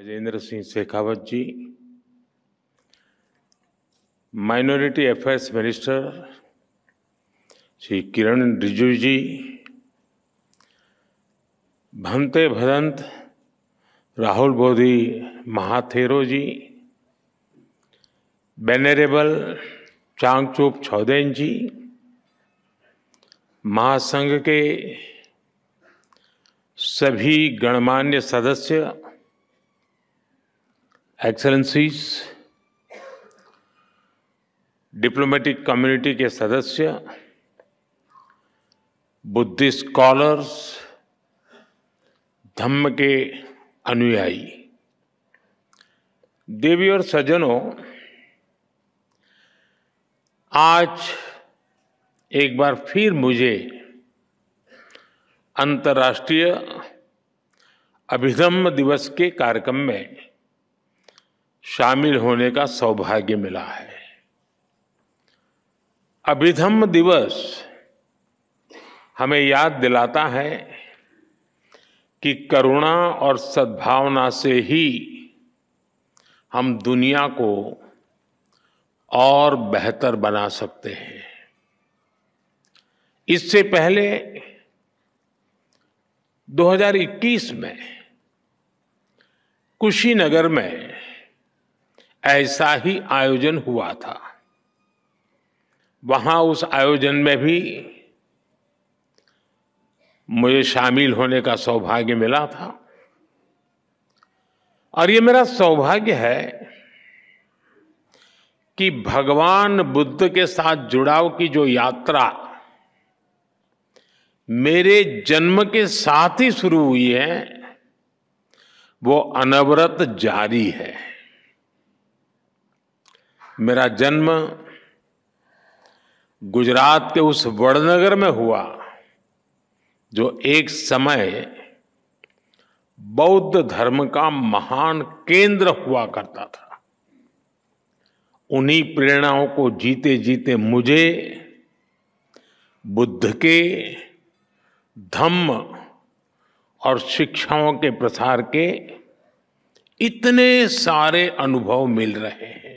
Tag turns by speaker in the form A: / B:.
A: Gajendra Singh Shekhawat ji minority affairs minister Shri Kiran Rijiju ji Bhante Bhadant Rahul Bodhi Mahathero जी बेनरेबल चांगचूप छौदेन जी महासंघ के सभी गणमान्य सदस्य एक्सलेंसीज डिप्लोमेटिक कम्युनिटी के सदस्य बुद्धिस्ट स्कॉलर्स धम्म के अनुयायी देवी और सज्जनों आज एक बार फिर मुझे अंतर्राष्ट्रीय अभिधम्म दिवस के कार्यक्रम में शामिल होने का सौभाग्य मिला है अभिधम दिवस हमें याद दिलाता है कि करुणा और सद्भावना से ही हम दुनिया को और बेहतर बना सकते हैं इससे पहले 2021 में कुशीनगर में ऐसा ही आयोजन हुआ था वहां उस आयोजन में भी मुझे शामिल होने का सौभाग्य मिला था और ये मेरा सौभाग्य है कि भगवान बुद्ध के साथ जुड़ाव की जो यात्रा मेरे जन्म के साथ ही शुरू हुई है वो अनवरत जारी है मेरा जन्म गुजरात के उस वड़नगर में हुआ जो एक समय बौद्ध धर्म का महान केंद्र हुआ करता था उन्हीं प्रेरणाओं को जीते जीते मुझे बुद्ध के धम्म और शिक्षाओं के प्रसार के इतने सारे अनुभव मिल रहे हैं